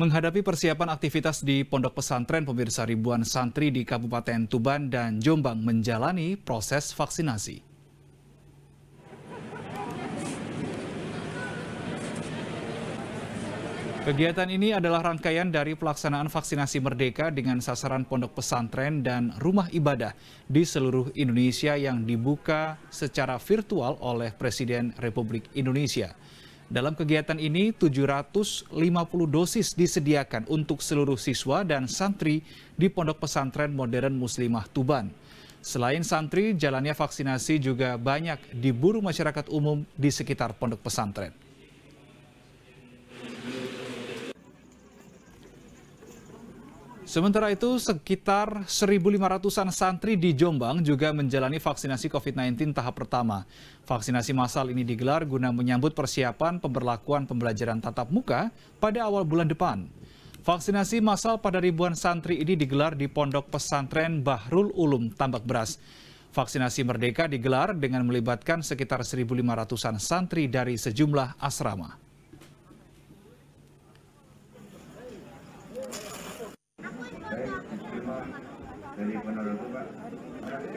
Menghadapi persiapan aktivitas di pondok pesantren, pemirsa ribuan santri di Kabupaten Tuban dan Jombang menjalani proses vaksinasi. Kegiatan ini adalah rangkaian dari pelaksanaan vaksinasi merdeka dengan sasaran pondok pesantren dan rumah ibadah di seluruh Indonesia yang dibuka secara virtual oleh Presiden Republik Indonesia. Dalam kegiatan ini, 750 dosis disediakan untuk seluruh siswa dan santri di Pondok Pesantren Modern Muslimah Tuban. Selain santri, jalannya vaksinasi juga banyak diburu masyarakat umum di sekitar pondok pesantren. Sementara itu, sekitar 1.500-an santri di Jombang juga menjalani vaksinasi COVID-19 tahap pertama. Vaksinasi massal ini digelar guna menyambut persiapan pemberlakuan pembelajaran tatap muka pada awal bulan depan. Vaksinasi massal pada ribuan santri ini digelar di Pondok Pesantren Bahrul Ulum, Tambak Beras. Vaksinasi Merdeka digelar dengan melibatkan sekitar 1.500-an santri dari sejumlah asrama. Feliz, no lo